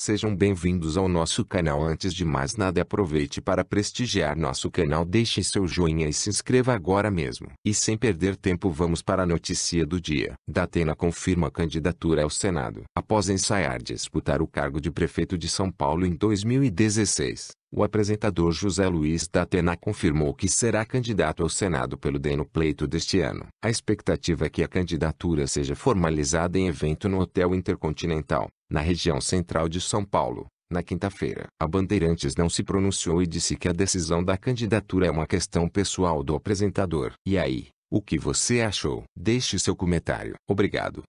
Sejam bem-vindos ao nosso canal. Antes de mais nada, aproveite para prestigiar nosso canal. Deixe seu joinha e se inscreva agora mesmo. E sem perder tempo, vamos para a notícia do dia. Datena confirma candidatura ao Senado. Após ensaiar disputar o cargo de prefeito de São Paulo em 2016, o apresentador José Luiz Datena confirmou que será candidato ao Senado pelo DEN no pleito deste ano. A expectativa é que a candidatura seja formalizada em evento no Hotel Intercontinental na região central de São Paulo. Na quinta-feira, a Bandeirantes não se pronunciou e disse que a decisão da candidatura é uma questão pessoal do apresentador. E aí, o que você achou? Deixe seu comentário. Obrigado.